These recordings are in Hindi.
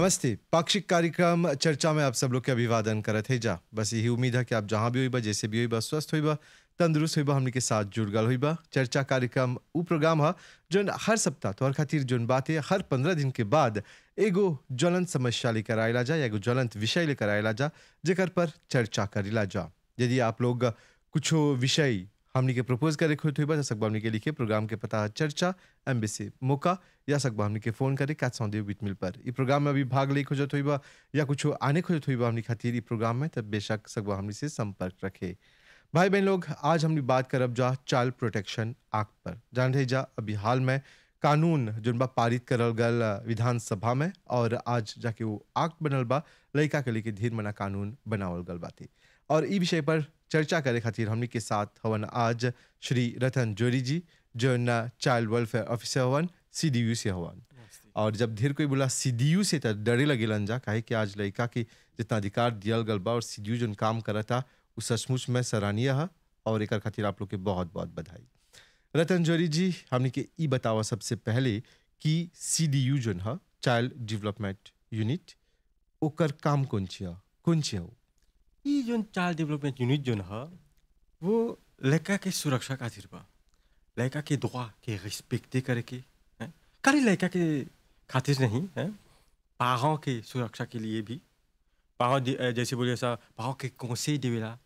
नमस्ते पाक्षिक कार्यक्रम चर्चा में आप सब लोग के अभिवादन करत है जा बस यही उम्मीद है कि आप जहाँ भी हुई जैसे भी हुई बा स्वस्थ हुई बा तंदुरुस्त हुई हमने के साथ जुड़ गल हुई बा चर्चा कार्यक्रम वो प्रोग्राम है जो हर सप्ताह हर खातिर जो बात है हर पंद्रह दिन के बाद एगो ज्वलंत समस्या लेकर आयला जा एगो ज्वलंत विषय लेकर आयला जा जेकर पर चर्चा ला जा यदि आप लोग कुछ विषय के प्रपोज करे खुद हुई बस सकबामनी के लिखे प्रोग्राम के पता चर्चा एम्बेसी मौका या हमने के फोन करे कैच सौंदे बीच मिल पर इस प्रोग्राम में अभी भाग ले खोजत हुई या कुछ आने खोजत हुई हमने खातिर ई प्रोग्राम में तब बेशक सकबा हमने से संपर्क रखे भाई बहन लोग आज हमने बात करब जा चाइल्ड प्रोटेक्शन एक्ट पर जान रहे जा अभी हाल में कानून जोन बा पारित करल गल विधानसभा में और आज जाके वो एक्ट बनल बा लड़का के लेके धीर मना कानून बनावल गल बाती और ई विषय पर चर्चा करे खातिर हमने के साथ हवन आज श्री रतन जोरी जी जो ना चाइल्ड वेलफेयर ऑफिसर हवन सी से हवन और जब ढेर कोई बोला सी से तो डरे लगे जा कहे कि आज लड़का के जितना अधिकार दियल गल और सी जो काम करा था वो सचमुच में सराहनीय है और एक खातिर आप लोग के बहुत बहुत बधाई रतन जोरी जी हमने के ई बतावा सबसे पहले कि सी डी यू जोन है चाइल्ड डेवलपमेंट यूनिट ओकर काम कौन छिया कौन छिया ये जो चाइल्ड डेवलपमेंट यूनिट जो है वो लड़का के सुरक्षा खातिर बा लड़का के दुआ के रिस्पेक्ट करके है खाली लड़का के खातिर नहीं है पाहों के सुरक्षा के लिए भी पाँव जैसे बोलिए ऐसा पाँव के कोसे देवेला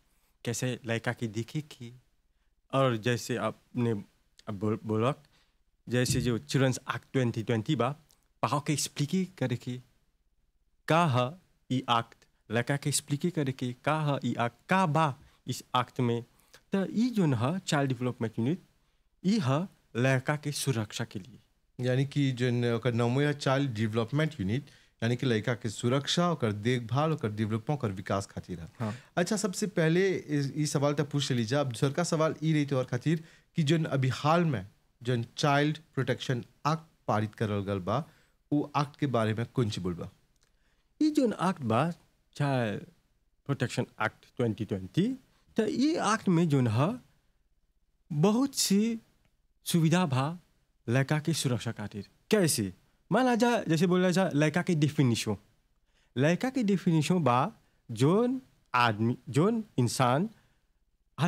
कैसे लड़का के देखे की और जैसे आपने बोल बोला जैसे जो चिल्ड्रंस एक्ट ट्वेंटी ट्वेंटी बा पाँव के एक्सप्लिक करके का है ये एक्ट के एक्सप्लिके के का है का बा इस आक्ट में तो ई जोन चाइल्ड डेवलपमेंट यूनिट लड़का ह सुरक्षा के लिए यानी कि जो नमो है चाइल्ड डेवलपमेंट यूनिट यानी कि लड़का के सुरक्षा और देखभाल और डेवलपमेंट और विकास खातिर है हाँ। अच्छा सबसे पहले ये सवाल तो पूछ लीजिए अब का सवाल ये रही और खातिर कि जो अभी हाल में जो चाइल्ड प्रोटेक्शन एक्ट पारित करल गल बा वो एक्ट के बारे में कुछ बोलबा ये जो एक्ट बा चाइल्ड प्रोटेक्शन एक्ट 2020 तो ये एक्ट में जो है बहुत सी सुविधा भा लड़का के सुरक्षा खातिर कैसे मान ला जा जैसे बोला जा लड़का के डिफिनिशन लड़का के डिफिनिशन बा जोन आदमी जोन इंसान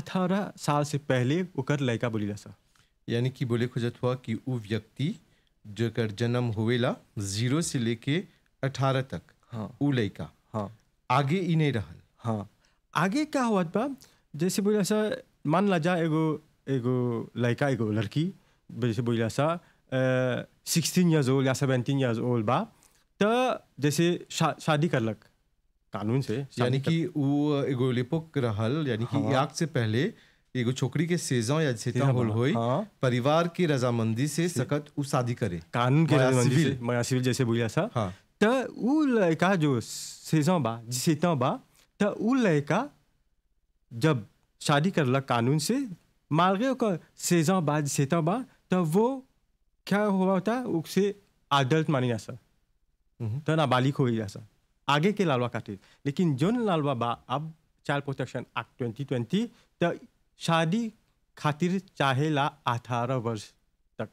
अठारह साल से पहले उकर लड़का बोली जा यानी कि बोले खोजत हुआ कि वो व्यक्ति जो कर जन्म ला जीरो से लेके अठारह तक हाँ वो लड़का हाँ आगे ही नहीं रहा हाँ आगे क्या हुआ बा जैसे बोला सा मान ला जा एगो एगो लड़का एगो लड़की जैसे बोला सा सिक्सटीन ईयर्स ओल्ड या सेवेंटीन ईयर्स ओल्ड बा तो जैसे शा, शादी करलक कानून से यानी कि वो एगो लिपोक रहल यानी कि हाँ। याक से पहले एगो छोकरी के सेजा या सेता होल होई हाँ। परिवार की रजामंदी से सकत उ शादी करे कानून के रजामंदी से मया सिविल जैसे बोलिया सा हाँ। t'as लड़का जो 16 बा 17 बा तो वो लड़का जब शादी कर ला कानून से मालगे ओकर 16 बा 17 बा तो वो क्या हुआ होता उसे आदल्ट मानी जा सर तो नाबालिग हो जा सर आगे के लालवा खातिर लेकिन जो लालवा बा अब child protection act twenty twenty तो शादी खातिर ला अठारह वर्ष तक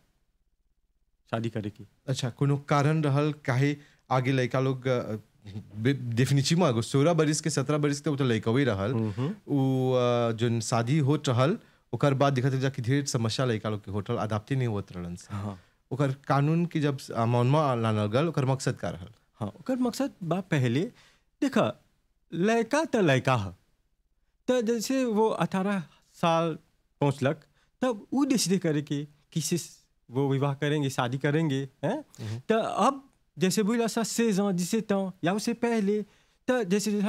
शादी करे की अच्छा कोनो कारण रहल काहे आगे लड़का लोग डेफिनिटलीमा एगो सोलह के सत्रह बरिस के तो लड़कवे ही रहल उ जो शादी हो रहल ओकर बाद दिखत जा कि ढेर समस्या लड़का लोग के होटल रहल अदाप्ती नहीं होत रहलन हाँ। ओकर कानून की जब अमाउंटमा लानल गल ओकर मकसद का रहल हाँ ओकर मकसद बा पहले देखा लड़का तो लड़का है तो जैसे वो अठारह साल पहुँचलक तब वो डिसीड करे कि किसी वो विवाह करेंगे शादी करेंगे हैं तो अब जैसे बोला सा 16 ans, 17 ans, या उससे पहले तो जैसे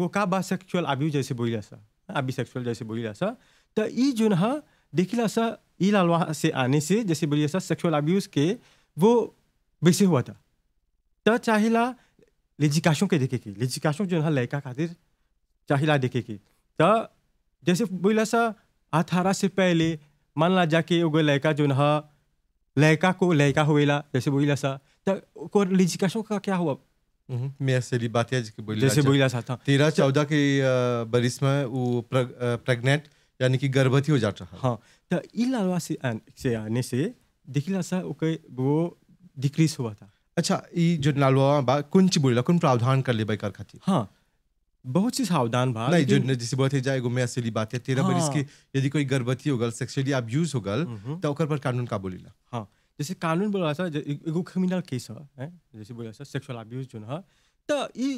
वो काबा सेक्सुअल अभी जैसे बोला सा अभी सेक्सुअल जैसे बोला सा तो ई जोन है देखिला सा ई लालवा से आने से जैसे बोलिए सा सेक्सुअल अब्यूज के वो वैसे हुआ था तो चाहिला लेजिकाशों के देखे की लेजिकाशों जो है लड़का खातिर चाहिला देखे की तो जैसे बोला सा अठारह से पहले मान ला जाके एगो लड़का जो है लड़का को लड़का होएला जैसे बोला सा तो लिजिकाशों का क्या हुआ Minha हम्म, बोली जैसे तेरह तो- चौदह के बरिस में वो प्रेग्नेंट यानी कि गर्भवती हो जाता है हाँ तो से, से आने से दिखला सा ओके वो डिक्रीज हुआ था अच्छा जो बा बोला प्रावधान कर ले खाती हाँ बहुत सी सावधान बा नहीं जो जैसे बोलते जाए असली बात है तेरह हाँ। बरिस यदि कोई गर्भवती गल सेक्सुअली अब्यूज गल तो ओकर पर कानून का बोलीला हाँ जैसे कानून रहा है एगो क्रिमिनल केस है जैसे बोल रहा सेक्सुअल अब्यूज जो है तो ये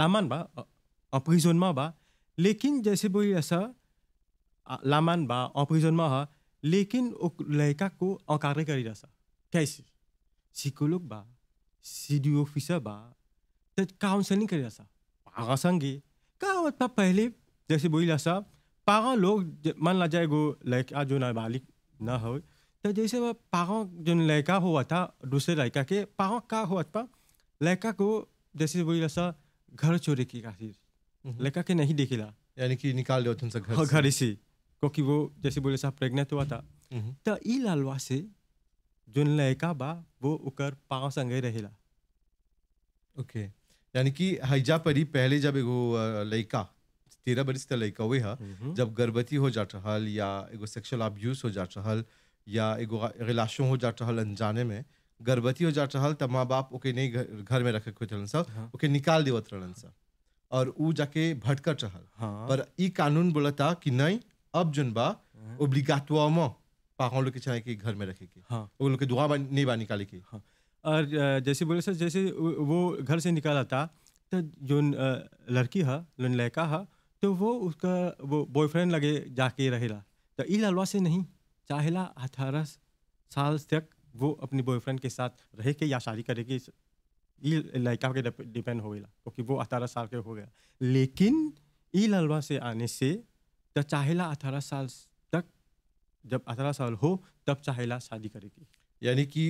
लामान बा अप्रिजन में बा लेकिन जैसे बोल था लामान बा अप्रिजन में है लेकिन लड़का को अकार कर कैसे सिकोलोग बा सी डी ऑफिसर बा तो काउंसलिंग कर संगे का मतलब पहले जैसे बोल रहा पागा लोग मान ला जाए गो लड़का जो नाबालिग ना हो तो जैसे वो पारों जो लड़का हुआ था दूसरे लड़का के पारों का हुआ था लड़का को जैसे वही ऐसा घर चोरी की खातिर लड़का के नहीं देखिला यानी कि निकाल दो तुमसे घर हाँ, घर से क्योंकि वो जैसे बोले साहब प्रेग्नेंट हुआ था तो ये लालवा से जो लड़का बा वो उकर पाँव संगे रहेला ओके यानी कि हईजा परी पहले जब एगो लड़का तेरह बरिस का लड़का हुए हा जब गर्भवती हो जाट रहा या एगो सेक्सुअल अब्यूज हो जाट रहा या एगो रिलेशन हो जाट रहा अनजाने में गर्भवती हो जाट रहा तब माँ बाप ओके नहीं घर, घर में रखे खुद रहन सब हाँ। ओके निकाल देवत रहन सब और ऊ जाके भटकट रहा हाँ। पर इ कानून बोलता कि नहीं अब जोन बा ओब्लिगातुआ हाँ। में पाकों लोग के चाहे कि घर में रखे के हाँ। वो लोग के दुआ नहीं बा निकाले के हाँ। और जैसे बोले सर जैसे वो घर से निकाला था तो जो लड़की है जो लड़का है तो वो उसका वो बॉयफ्रेंड लगे जाके रहेला तो ई लालवा से नहीं चाहला अठारह साल तक वो अपनी बॉयफ्रेंड के साथ रह के या शादी करेगी ये लड़का के डिपेंड हो गया क्योंकि वो अठारह साल के हो गया लेकिन ई ललवा से आने से तो चाहेला अठारह साल तक जब अठारह साल हो तब चाहेला शादी करेगी यानी कि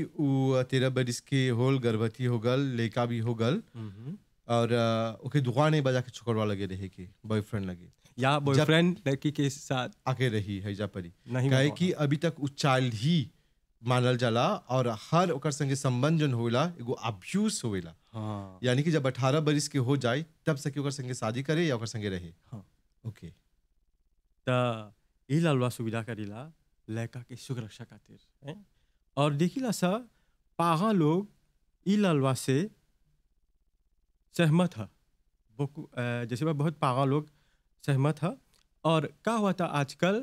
तेरह बरिस के होल गर्भवती हो गल लड़का भी हो गल हम्म। और ओके दुकान बजा के छोकरवा लगे रहे के बॉयफ्रेंड लगे या बॉयफ्रेंड लड़की के साथ आगे रही हैजा परी नहीं कहे कि अभी तक उस चाइल्ड ही मानल जाला और हर ओकर संगे संबंध जन होला एगो अब्यूज होला हाँ। यानी कि जब 18 बरिस के हो जाए तब सके ओकर संगे शादी करे या ओकर संगे रहे हाँ। ओके त ए लालवा सुविधा करीला लड़का के सुरक्षा खातिर और देखिला सा पाहा लोग ई लालवा से सहमत है जैसे बहुत पागा लोग सहमत है और का हुआ था आजकल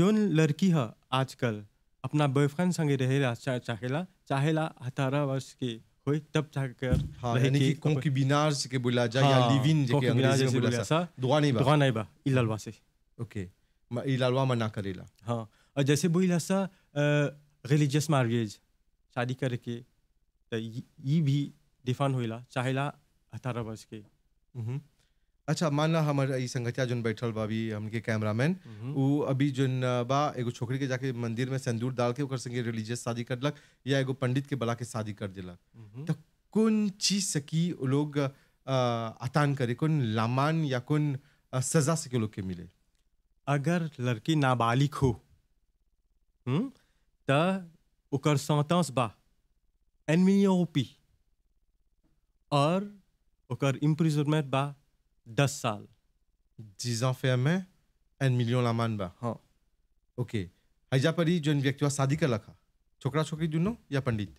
जो लड़की है आजकल अपना बॉयफ्रेंड संगे रह चा, चाहेला चाहेला अठारह वर्ष के हो तब जाकर हाँ, कि के बोला हाँ, या जे के अंग्रेजी में बोला सा दुआ नहीं बा दुआ नहीं बा इलालवा से ओके इलालवा मना करेला हाँ, और जैसे बोला सा रिलीजियस मैरिज शादी करके तो ये भी डिफाइन होइला चाहेला अठारह वर्ष के अच्छा माना ला हमारे संगतिया जो बैठल बा अभी हमके कैमरामैन उ हम्म। अभी जो बा एगो छोकरी के जाके मंदिर में सिंदूर डाल के ओकर संगे रिलीजियस शादी कर करलक या एगो पंडित के बला के शादी कर दिलक हम्म। तो कौन चीज से की लोग आतान करे कौन लामान या कौन सजा से के लोग के मिले अगर लड़की नाबालिग हो हम्म, तर ओकर बा एनमीओपी और इम्प्रिजमेंट इम्प्रिजनमेंट बा 10 साल 10 ans fermé, 1 million laman ba हाँ ओके हजा पर ही जोन व्यक्ति शादी कर लखा Chokra chokri दुनो या पंडित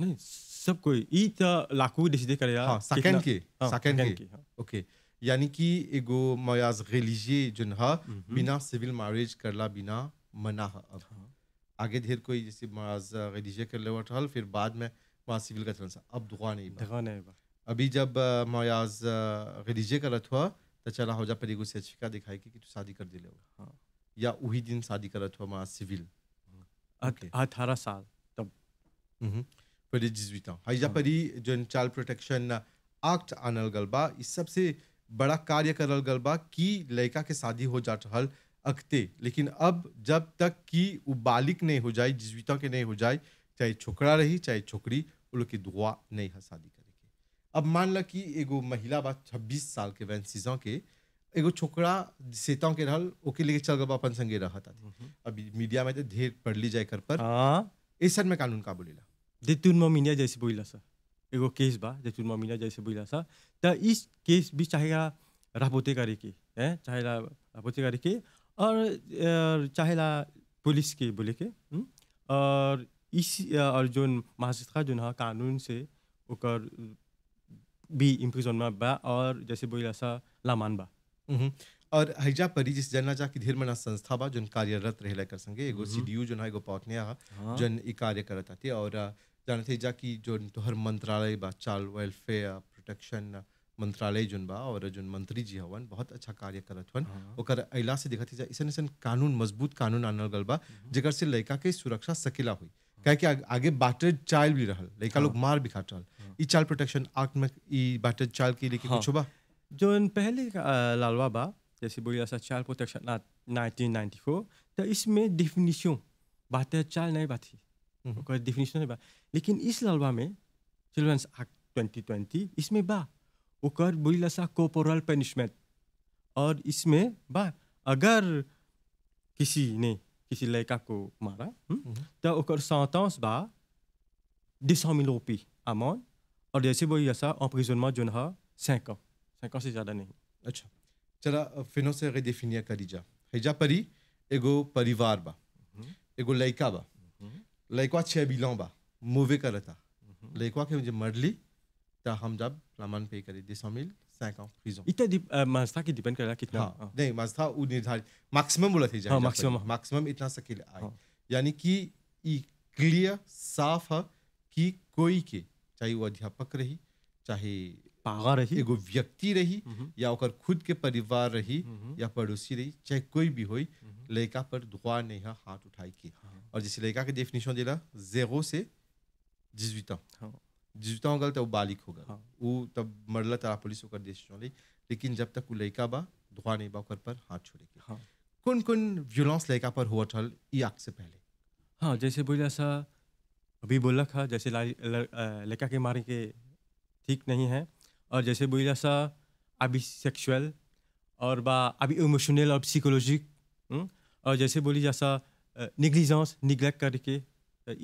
नहीं सब कोई ई त लाखो डिसीड करे हां सेकंड के सेकंड के okay. यानी कि एगो मयाज रिलीजिए जोन हा बिना सिविल मैरिज करला बिना मना हा अब आगे ढेर कोई जैसे मराज रिलीजिए कर लेवट हल फिर बाद में वहाँ सिविल का चलन अब दुआ नहीं दुआ नहीं बा अभी जब मोयाज रिलीजे करत हुआ तो चला हो जा पर एगो दिखाई कि तू शादी कर दिले हाँ या वही दिन शादी करत हुआ माँ सिविल अठारह साल तब पर जिजुता हाई जा परी जो चाइल्ड प्रोटेक्शन एक्ट आनल गलबा इस सबसे बड़ा कार्य करल गलबा कि लड़का के शादी हो जा रहा अखते लेकिन अब जब तक कि वो बालिक नहीं हो जाए जिजुता के नहीं हो जाए चाहे छोकरा रही चाहे छोकरी उन लोग की दुआ नहीं है शादी अब मान ल कि एगो महिला बा छब्बीस साल के वैंसीजों के एगो छोकरा सेता के रहल ओके लेके चल गए अपन संगे रहता थे हम्म, हम्म। अभी मीडिया में तो ढेर पढ़ ली जाए कर पर ऐसा हाँ। में कानून का बोलेला जैतून मोमिनिया जैसे बोला सा एगो केस बा जैतून मोमिनिया जैसे बोला सा तो इस केस भी चाहेगा राहबोते करे के है चाहे राहबोते करे के और चाहेला पुलिस के बोले के हम्म? और इस और जो माजिस्ट्रेट जो कानून से ओकर भी इम्प्रिजनमा बा और जैसे बोला लामान बा हम्म, और हईजा परी जिस जना की धीर मना संस्था बा जन कार्यरत रहला कर संगे एगो हम्म। सीडीयू जन है एगो पार्टनर हाँ। जन ई कार्य करत आती और जानते हईजा की जो तोहर मंत्रालय बा चाइल्ड वेलफेयर प्रोटेक्शन मंत्रालय जुन बा और जुन मंत्री जी हवन बहुत अच्छा कार्य करत हवन हाँ। ओकर अइला से दिखत जा इसन इसन कानून मजबूत कानून आनल गल बा हम्म। जेकर से लड़का के सुरक्षा सकेला हुई कियाकि आगे बाटेड चाइल्ड भी रहल लड़का लोग हाँ। मार भी खाट रहा हाँ। ई चाइल्ड प्रोटेक्शन एक्ट में ई बाटेड चाइल्ड के लेके हाँ। कुछ बा जोन पहले लालवा बा जैसे बोली ऐसा child protection act nineteen ninety four तो इसमें डिफिनीशन बातें चाइल्ड नहीं बात थी डिफिनीशन हम्म। नहीं बा लेकिन इस लालवा में चिल्ड्रंस एक्ट ट्वेंटी ट्वेंटी इसमें बा ओकर बोली लसा कोपोरल पनिशमेंट और इसमें बा अगर किसी ने qui est le cas sentence de 200 000 roupies amende, y a emprisonnement de 5 ans. 5 ans, c'est déjà d'année. Acha. la euh, finance à ego Parivar mm-hmm. ego mm-hmm. c'est un bilan mauvais mm-hmm. ta la paye 5 ans prison पागा रही एगो व्यक्ति रही या ओकर खुद के परिवार रही या पड़ोसी रही चाहे कोई भी हो लड़का पर दुआ नहीं है हाथ उठाई के और जिस लड़का के डेफिनेशन दिला जेरो से जिजविता हाँ। जुटाऊंगल तब बालिक होगा हाँ। वो तब मरला तारा पुलिस होकर देश चौली लेकिन जब तक वो लड़का बा धुआ नहीं बाकर पर हाथ छोड़े के हाँ। कौन कौन व्यूलेंस लड़का पर हुआ था ये आग से पहले हाँ जैसे बोला सा अभी बोला था जैसे लड़का के मारे के ठीक नहीं है और जैसे बोला सा अभी सेक्सुअल और बा अभी इमोशनल और साइकोलॉजिक हम्म, और जैसे बोली जैसा निग्लिजेंस निग्लेक्ट करके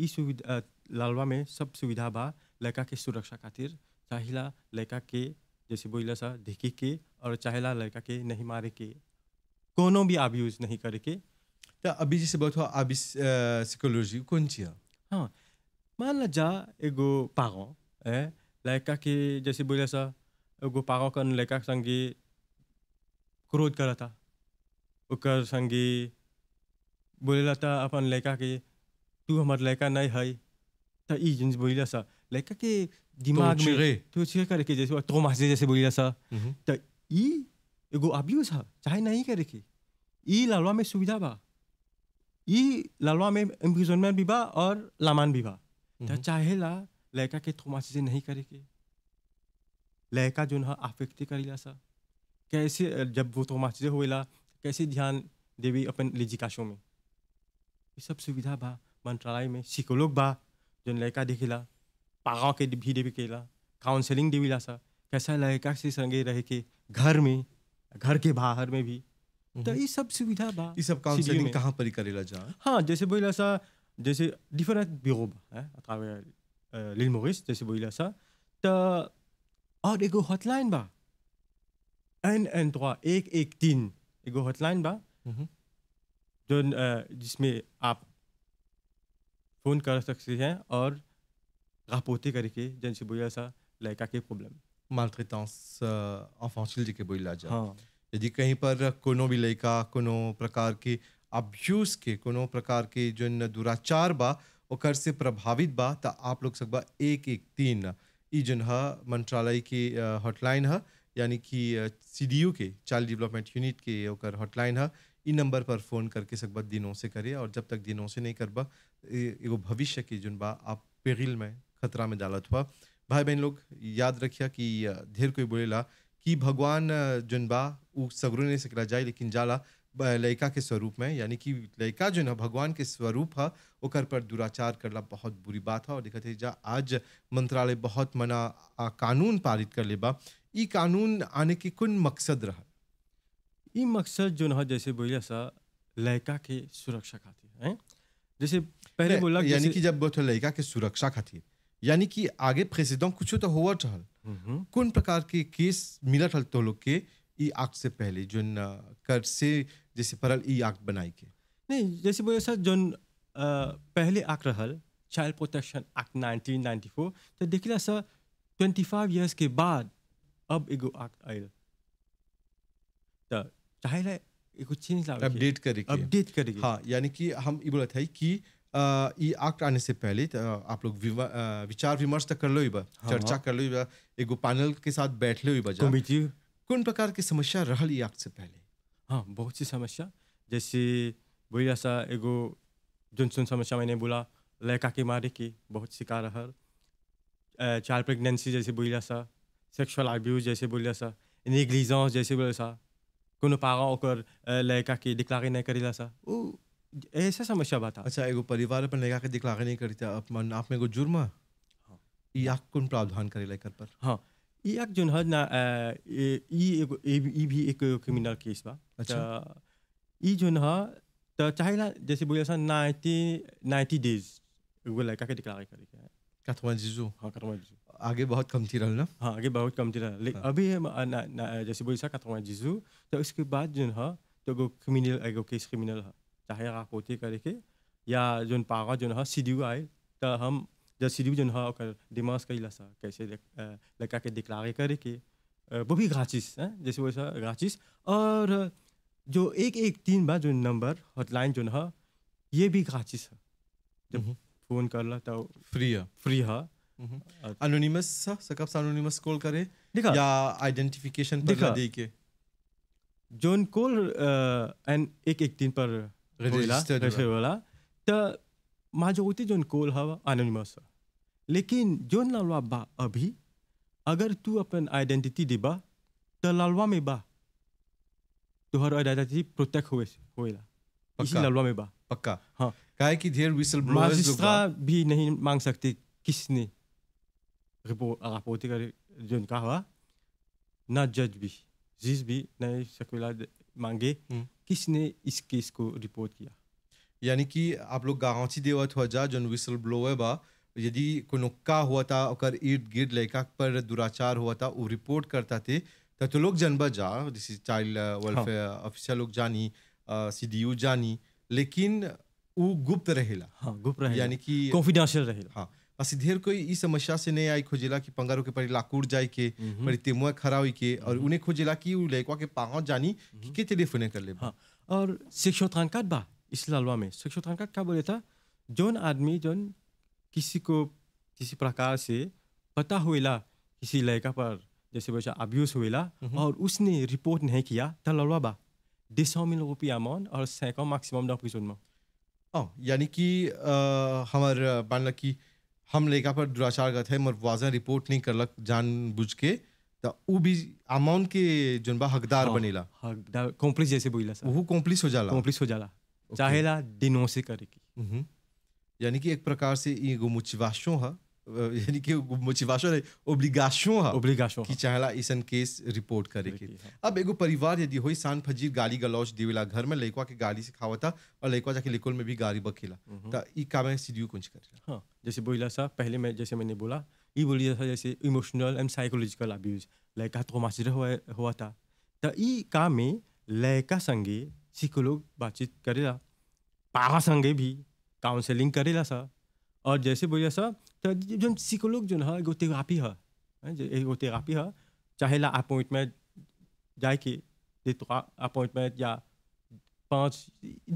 इस सुविधा लालवा में सब सुविधा बा लड़का के सुरक्षा खातिर चाहिला लड़का के जैसे बोल सा धिकी के और ला लड़का के नहीं मारे के कोनो भी आप यूज नहीं करे के तो अभी जैसे बहुत हो अभी साइकोलॉजी कौन चीज हाँ मान ला जा एगो पागो है लड़का के जैसे बोल सा एगो पागो कन लड़का संगे क्रोध करा था ओकर संगे बोले ला था अपन लड़का के तू हमार लड़का नहीं है तो जिन बोला सा लाइक के दिमाग में तो छिरे करे के जैसे तो मासे जैसे बोलिया सा त ई एगो अब्यूज है चाहे नहीं करे के ई लालवा में सुविधा बा ई लालवा में इम्प्रिजनमेंट भी बा और लामान भी बा ला चाहेला लड़का के थोमासी से नहीं करे के लड़का जो है आफेक्ट करेला सा कैसे जब वो थोमासी से ला कैसे ध्यान देवी अपन लिजिकाशों में ये सब सुविधा बा मंत्रालय में सिकोलोग बा जो लड़का देखेला पागाव के भी देवी केला काउंसलिंग ला सा कैसा लगे कैसे संगे रह के घर में घर के बाहर में भी तो हम्म। ये सब सुविधा बा ये सब काउंसलिंग कहाँ पर करेला जा हाँ जैसे बोला सा जैसे डिफरेंट ब्यूरो लिल मोरिस जैसे बोला सा तो और एगो हॉटलाइन बा एन एन तो एक एक तीन एगो हॉटलाइन बा हम्म। जो जिसमें आप फोन कर सकते हैं और rapporté करके जन शिबुया सा लड़का के प्रॉब्लम मालट्रिटेंस इन्फांटिल जी के बोला जा हाँ। यदि कहीं पर कोनो भी लड़का कोनो प्रकार के अब्यूज के कोनो प्रकार के जन दुराचार बा ओकर से प्रभावित बा तो आप लोग सकबा एक एक तीन ई जन ह मंत्रालय के हॉटलाइन ह यानी कि सी डी यू के चाइल्ड डेवलपमेंट यूनिट के ओकर हॉटलाइन ह इन नंबर पर फ़ोन करके सकबा दिनों से करे और जब तक दिनों से नहीं करबा एगो भविष्य के जुन बा आप पेगिल में खतरा में डाला था भाई बहन लोग याद रखिया कि धीर कोई बोलेला कि भगवान जन बा सगरों ने सकरा जाए लेकिन जाला लयिका के स्वरूप में यानी कि लयिका जो है भगवान के स्वरूप है ओकर पर दुराचार करना बहुत बुरी बात है और दिखत जा आज मंत्रालय बहुत मना आ, कानून पारित कर ले बा ई कानून आने के कौन मकसद रहा ई मकसद जो है जैसे बोलिया सा लयिका के सुरक्षा खातिर है जैसे पहले बोला यानी कि जब बोलते लयिका के सुरक्षा खातिर यानी कि आगे प्रेसिडेंट कुछ तो होवत हल कौन प्रकार के केस मिला हल तो लोग के ई आक्ट से पहले जो कर से जैसे परल ई आक्ट बनाई के नहीं जैसे बोले सर जो पहले आक्ट रहल चाइल्ड प्रोटेक्शन एक्ट 1994 तो देखिला सर 25 इयर्स के बाद अब एगो एक्ट आयल तो चाहे ला एगो चेंज अपडेट करे अपडेट करे हां यानी कि हम ये बोलत है कि ई आक्ट आने से पहले आप लोग विचार विमर्श तो कर लो ही हाँ, हाँ, चर्चा कर लो ही एगो पैनल के साथ बैठ लो ही बजा कौन प्रकार की समस्या रहल ये आक्ट से पहले हाँ बहुत सी समस्या जैसे वही ऐसा एगो जोन सुन समस्या मैंने बोला लड़का की मारे की बहुत शिकार रहल चाइल्ड प्रेगनेंसी जैसे बोल सा सेक्सुअल अब्यूज जैसे बोल सा निग्लिजेंस जैसे बोल सा कोनो पागा ओकर लड़का के डिक्लारे नहीं करेला सा ऐसा समस्या बात अच्छा एगो परिवार पर निगाह के दिखलावे नहीं करी था अपन आप में को जुर्मा हाँ याक कौन प्रावधान करे कर पर हाँ एक जोन है ना ई एगो ई भी एक क्रिमिनल केस बा अच्छा ई जोन ह त चाहेला जैसे बोले सा 90 90 डेज एगो लड़का के दिखलावे करी के कथवा जीजू हाँ कथवा जीजू आगे बहुत कम थी ना हाँ आगे बहुत कम थी लेकिन हाँ। अभी जैसे बोले सा कथवा जीजू तो उसके बाद जोन है तो क्रिमिनल एगो केस क्रिमिनल है चाहे आप होते करके या जो पागा जो है हाँ सीडीयू आए तो हम जब सीडीयू जो है हाँ ओकर डिमांस कैला सा कैसे लड़का के दिखलावे करे के वो भी घाचिस है जैसे वैसा घाचिस और जो एक एक तीन बार जो नंबर हॉटलाइन जो है हाँ, ये भी घाचिस है जब फोन कर ला तो फ्री है फ्री है अनोनिमस सकब से अनोनिमस कॉल करे देखा या आइडेंटिफिकेशन पर दे के जो कॉल एंड एक एक तीन पर registered වෙලා माजोती जोन कोल हवा अनोनिमस लेकिन जोन लालवा बा अभी अगर तू अपन आइडेंटिटी दिबा तो लालवा में बा तुहर आइडेंटिटी प्रोटेक्ट होए होएला इसी लालवा में बा पक्का हाँ काहे कि देयर विसल ब्लोअर्स मजिस्ट्रेट भी नहीं मांग सकते किसने रिपोर्ट रिपोर्ट कर जोन कहा ना जज भी जिस भी नहीं सकेला मांगे किसने इस केस को रिपोर्ट किया यानी कि आप लोग गाँची देवत थो जा जो विसल ब्लोवे बा यदि को नुक्का हुआ था और इर्द गिर्द लड़का पर दुराचार हुआ था वो रिपोर्ट करता थे तो, तो लोग जनबा जा जैसे चाइल्ड वेलफेयर ऑफिसर लोग जानी सी डी यू जानी लेकिन वो गुप्त रहेला हाँ गुप्त रहे यानी कि कॉन्फिडेंशियल रहेला हाँ असि ढेर कोई इस समस्या से नहीं आई खोजेला कि पंगारो के ಅಸಿಧೇರ್ಕೊ ಈ ಸಮಸ್ಯಾ ಸೆನೆ ಐ ಖೋಜಿಲಾಕಿ खरा हुई के हम्म। हम्म। और उन्हें खोजेला कि ಅವ್ರು ಉನೆ के ಇವು जानी कि हम्म। के तेरे फोन कर ले हाँ, और शिक्षोथांकात बा इस लालवा में शिक्षोथांकात का बोले था जोन आदमी जोन किसी को किसी प्रकार से पता हुएला किसी लड़का पर जैसे वैसे अब्यूज हुएला और उसने रिपोर्ट नहीं किया तो लालवा बा दिसौ मिल रुपया अमाउंट और सैकड़ों मैक्सिमम डॉक्यूमेंट में हाँ, यानी कि हमारे मान ला हम लेखा पर दुराचार गत है मगर वाजन रिपोर्ट नहीं कर लग जान बुझ के तो उ भी अमाउंट के जोन बा हकदार हाँ, बनेला हकदार कॉम्प्लिस जैसे बोला सर वो कॉम्प्लिस हो जाला कॉम्प्लिस हो जाला okay. चाहेला डिनो से करे हम्म। यानी कि एक प्रकार से ये गुमुचिवाशो है यानी कि मोटिवेशन ओब्लिगेशन है ओब्लिगेशन कि चाहला इसन केस रिपोर्ट करे के अब एगो परिवार यदि होई सान फजीर गाली गलौच देवेला घर में लइका के गाली सिखावा था और लइका जाके लिकोल में भी गाली बखेला हम्म। त ई काम है सीडीओ कुछ करे हां जैसे बोला सा पहले मैं जैसे मैंने बोला ई बोली था जैसे इमोशनल एंड साइकोलॉजिकल अब्यूज लड़का तो मासिर हुआ हुआ था त ई काम में लइका संगे सिकोलोग बातचीत करेला पारा संगे भी काउंसलिंग करेला सा और जैसे बोलिया सा जो सिकोलोग जो है एगो थेरापी है एगो थेरापी है चाहे ला अपॉइंटमेंट जाए कि दे तो अपॉइंटमेंट या पाँच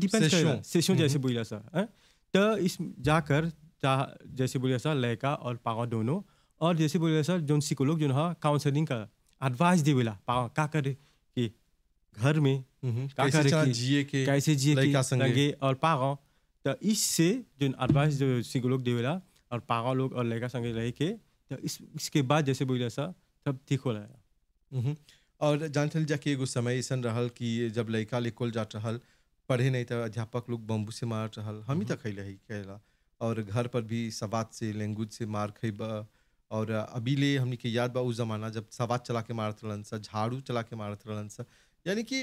डिपेंड सेशन हम्म। जैसे रहा सर तो इस जाकर जैसे रहा सर लड़का और पावा दोनों और जैसे रहा सर जो सिकोलोग जो है काउंसलिंग का एडवाइस बोला पावा का करे कि घर में हम्म, का करे जिए के कैसे जिए के संगे और पावा तो इससे जो एडवाइस जो सिकोलोग देवेला और पागा लोग और लड़का संगे रह के इस इसके बाद जैसे बोल सा तब ठीक हो रहा और जान चल जाके एगो समय ऐसा रहा कि जब लड़का लिखल जा रहा पढ़े नहीं तो अध्यापक लोग बम्बू से मार रहा हम ही तक खैल रही कहला और घर पर भी सवाद से लैंग्वेज से मार खैब और अभी ले हमने के याद बा उस जमाना जब सवाद चला के मारत रहन सा झाड़ू चला के मारत रहन सा यानी कि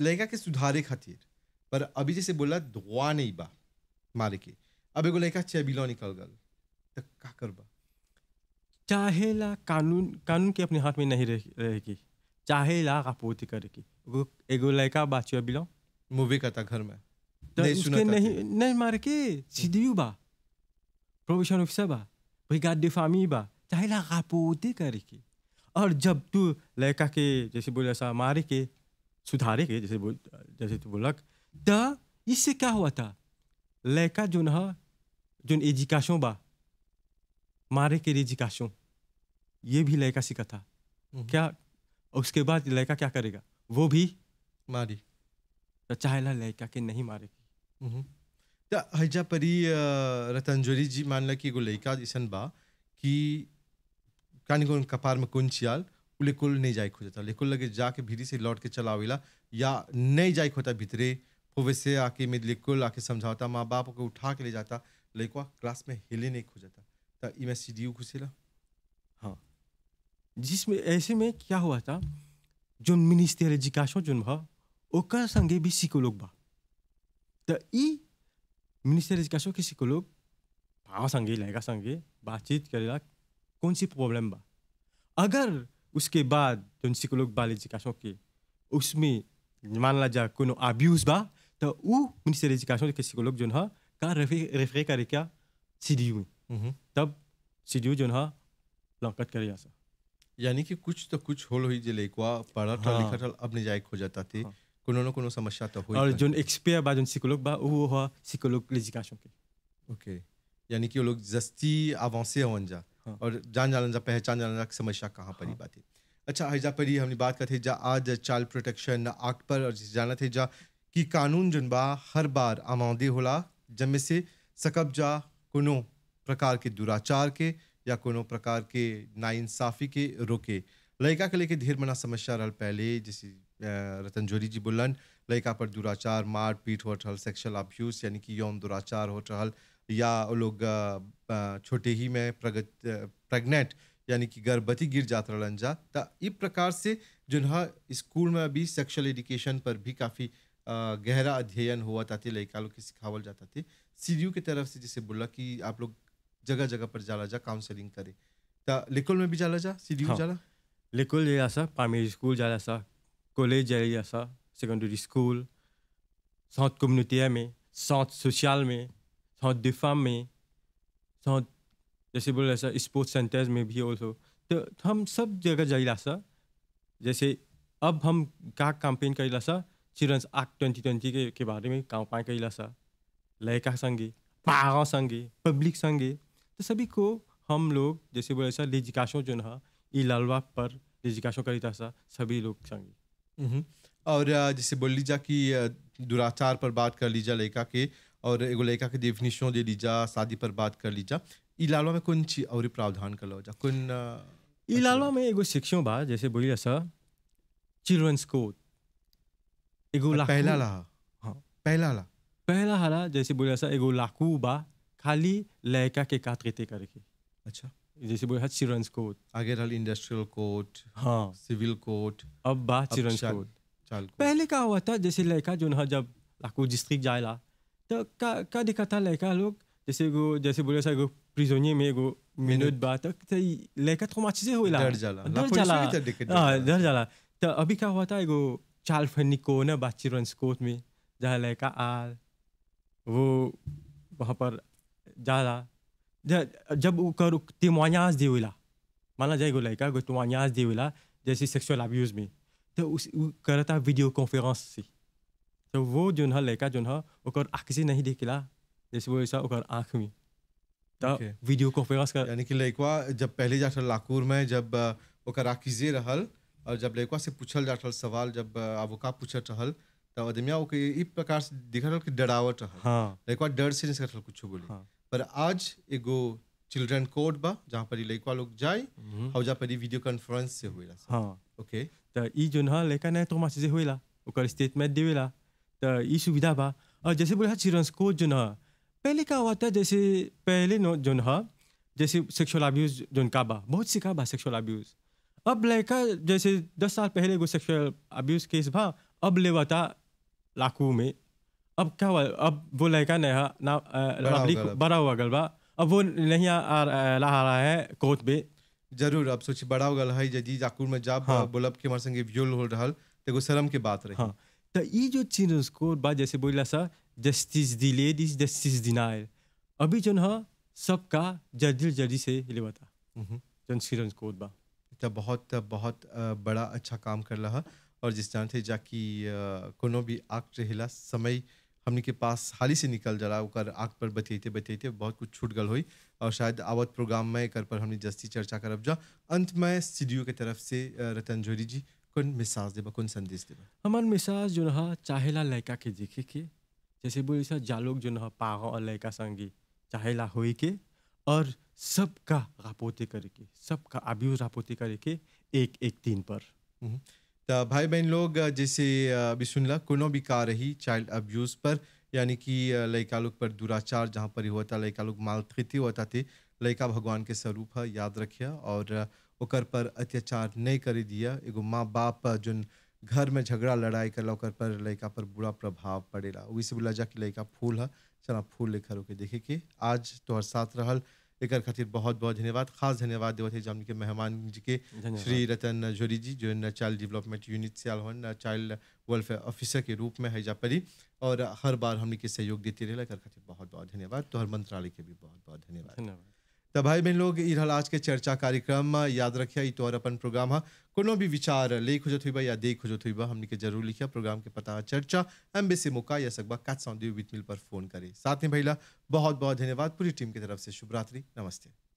लड़का के सुधारे खातिर पर अभी जैसे बोला दुआ नहीं बा मारे के अब एगो लड़का चबिलो निकल गल तो का करबा चाहे ला कानून कानून के अपने हाथ में नहीं रहेगी चाहे ला आपूर्ति करेगी एगो लड़का बाचिया बिलो मूवी का था घर में तो नहीं उसके नहीं नहीं मार के सीधी बा प्रोविशन ऑफिसर बा भाई गाडी फामी बा चाहे ला आपूर्ति करेगी और जब तू लड़का के जैसे बोला ऐसा मारे के सुधारे के जैसे बोल जैसे तू बोलक तो इससे क्या हुआ था लड़का जो न जो एजुकेशन बा मारे के रिजी काशो ये भी लयका सीखा था हम्म। क्या उसके बाद लयका क्या करेगा वो भी मारी तो चाहला लयका के नहीं मारेगी हम्म। त तो हजा परी रतंजोरी जी ला कि एगो लयका अइसन बा कि कानी को कपार में कौन चियाल उले कुल नहीं जाए था लेकुल लगे जाके भीड़ी से लौट के चला आवेला या नहीं जाए खोता भितरे फोवे से आके में लेकुल आके समझाता माँ बाप को उठा के ले जाता लड़का क्लास में हिले नहीं खोजा में सी कुसिला हाँ जिसमें ऐसे में क्या हुआ था जो मिनिस्टर एजुकेशन जो बा ओकर संगे भी सिकोलोग बा तो ई मिनिस्टर एजुकेशन के सिकोलोग भाव संगे लड़का संगे बातचीत करेला कौन सी प्रॉब्लम बा अगर उसके बाद जो सिकोलोग बाल एजुकेशन के उसमें मान ला जा कोनो अब्यूज बा तो वो मिनिस्टर एजुकेशन के सिकोलोग जो है का रेफरे करे क्या सी डी यू में तब सिजू जो ना लौकत कर जा सा यानी कि कुछ तो कुछ होल हुई जे लेकवा पढ़ा हाँ। लिखा था अब नहीं जाए हो जाता थी हाँ। कोनो ना कोनो समस्या तो हुई और जो एक्सपेयर बा जोन सिकोलोग बा वो हुआ सिकोलोग लिजिकाशन के ओके यानी कि वो लोग जस्ती आवांसे होन जा हाँ। और जान जालन जा पहचान जालन जा समस्या कहाँ हाँ। अच्छा, ही बात अच्छा हजा पर हमने बात कर जा आज चाइल्ड प्रोटेक्शन एक्ट पर और जाना थे जा कि कानून जुनबा हर बार आमादे होला जमे से सकब जा कोनो प्रकार के दुराचार के या कोनो प्रकार के नाइंसाफ़ी के रोके लड़का के लेके ढेर मना समस्या रहा पहले जैसे रतन जोरी जी बोलन लड़का पर दुराचार मार पीट हो रहा सेक्सुअल अब्यूज यानी कि यौन दुराचार हो रहा या वो लोग छोटे ही में प्रगत प्रेगनेंट यानी कि गर्भवती गिर जाता रहन जा तो इस प्रकार से जो है स्कूल में भी सेक्सुअल एजुकेशन पर भी काफ़ी गहरा अध्ययन हुआ था लड़का लोग के सिखावल जाता थे सी की तरफ से जैसे बोला कि आप लोग जगह जगह पर जाला जा काउंसलिंग करे त लिकुल में भी जाला जा सीडीयू हाँ। जाला लिकुल जे आसा प्राइमरी स्कूल जाला आसा कॉलेज जे आसा सेकेंडरी स्कूल साउथ कम्युनिटिया में साउथ सोशल में साउथ डिफाम में साउथ जैसे बोल ऐसा स्पोर्ट्स सेंटर्स में भी ऑल्सो तो हम सब जगह जाइला सा जैसे अब हम का कैंपेन करेला सा चिल्ड्रंस एक्ट ट्वेंटी ट्वेंटी के, के बारे में कांपाएँ करेला सा लड़का संगे पारा संगे पब्लिक संगे तो सभी को हम लोग जैसे बोले सर लिजिकाशो जो ना ये लालवा पर लिजिकाशो लिजिकासो सा सभी लोग संगी और जैसे बोल लीजा कि दुराचार पर बात कर लीजा लेका के और एगो लेका के डेफिनेशन दे लीजा शादी पर बात कर लीजा इ लालवा में कौन चीज और प्रावधान कर लो जा कौन इ अच्छा लालवा में एगो शिक्षो बा जैसे बोली ऐसा चिल्ड्रंस कोड एगो पहला ला हाँ पहला ला पहला हरा जैसे बोले ऐसा एगो लाकू बा खाली लयका के कातरते करके अच्छा जैसे बोले हाँ चिरंज कोर्ट आगे रहा इंडस्ट्रियल कोर्ट हाँ सिविल कोर्ट अब बात चिरंज कोर्ट पहले क्या हुआ था जैसे लड़का जो ना जब लाखों डिस्ट्रिक्ट जाए ला तो क्या क्या दिखा था लड़का लोग जैसे वो जैसे बोले सर गो प्रिजोनियर में वो मिनट बाद तक तो लड़का तो अच्छे से होला डर जाला डर जाला तो हां डर जाला तो अभी क्या हुआ था एगो चाल फनी को ना बात चिरंज कोट में जहाँ लड़का आ वो वहाँ पर ज़्यादा जब कर तिमान्याज देवला माना जाए लाइका गो तिमान्याज देवला जैसे सेक्सुअल अब्यूज में तो उस करता वीडियो कॉन्फ्रेंस से तो वो जो है लड़का जो है ओकर आँख से नहीं देखला जैसे वो ऐसा ओकर आँख में तो वीडियो कॉन्फ्रेंस कर यानी कि लड़कवा जब पहले जाट लाकूर में जब ओकर आँख रहल और जब लड़कवा से पूछल जाट सवाल जब अब का पूछत रहल तब तो आदमिया ओके इस प्रकार से दिखल कि डरावट रहल हाँ लड़कवा डर से नहीं सकल कुछ बोले हाँ। पर आज एगो चिल्ड्रन कोर्ट बा जहाँ पर लड़का लोग जाए हम्म। और जहाँ पर वीडियो कॉन्फ्रेंस से हुए हाँ ओके तो ये जो ना लड़का नहीं तो मासी से हुए स्टेटमेंट देवेला तो ये सुविधा बा और जैसे बोला चिल्ड्रंस कोर्ट जो ना पहले का हुआ था जैसे पहले जो ना जैसे सेक्सुअल अब्यूज जो का बा बहुत सीखा बा सेक्सुअल अब्यूज अब लड़का जैसे दस साल पहले एगो सेक्सुअल अब्यूज केस बा अब लेवा था लाखों में अब क्या हुआ अब वो लड़का ने ना राबड़ी बड़ा हुआ गलबा अब वो नहीं आ, आ, रहा रहा है कोर्ट पे जरूर अब सोच बड़ा हो गल है जी जाकुर में जाब हाँ। बोलब के हमारे संगे व्यूल हो रहा तेगो शर्म के बात रही हाँ तो ये जो चीन उसको बात जैसे बोला सा जस्टिस दी ले दिस जस्टिस दिनाए अभी जो न सबका जल्दी जल्दी से ले बता हम्म। जन सीरन स्कोर बा तो बहुत बहुत बड़ा अच्छा काम कर रहा और जिस जानते जाकि कोनो भी आक्ट रहा समय हमने के पास हाली से निकल रहा ओकर आग पर बतियते बतियते बहुत कुछ छूट गल हुई और शायद आवत प्रोग्राम में एक पर हमने जस्ती चर्चा अब जा अंत में स्टूडियो के तरफ से रतन जोरी जी कौन मिसाज देवा कौन संदेश देवा हमार मिसाज जो ना चाहेला लड़का के देखे के जैसे बोले सर जालोक जो ना पागो और लड़का संगी चाहेला हो के और सबका रापोते करके सबका अब्यूज रापोते करके एक एक दिन पर तो भाई बहन लोग जैसे ला कोनो भी कार रही चाइल्ड अब्यूज़ पर यानी कि लड़का लोग पर दुराचार जहाँ पर ही होता लड़का लोग मालकृति होता थे लड़का भगवान के स्वरूप है याद रखिए और ओकर पर अत्याचार नहीं कर दिया एगो माँ बाप जो घर में झगड़ा लड़ाई कर ओकर पर लड़का पर बुरा प्रभाव पड़ेगा वही से बोला जा कि लड़का फूल है चला फूल लेकर होकर देखे कि आज तो साथ रहा एक खातिर बहुत बहुत धन्यवाद खास धन्यवाद देवे जामनी के मेहमान जी के श्री रतन जोरी जी जो न चाइल्ड डेवलपमेंट यूनिट से आलहन चाइल्ड वेलफेयर ऑफिसर के रूप में है जा परी और हर बार हमने के सहयोग देते रहे खातिर बहुत बहुत धन्यवाद तो हर मंत्रालय के भी बहुत बहुत धन्यवाद तो भाई बहन लोग ई आज के चर्चा कार्यक्रम याद रखिए ई अपन प्रोग्राम है कोनो भी विचार लेख खोजत हुई या देख खोजत हुई हमने के जरूर लिखिया प्रोग्राम के पता चर्चा एम्बेसी मौका या सकबा काट सौंदी पर फोन करे साथ में भैया बहुत बहुत धन्यवाद पूरी टीम की तरफ से शुभरात्रि नमस्ते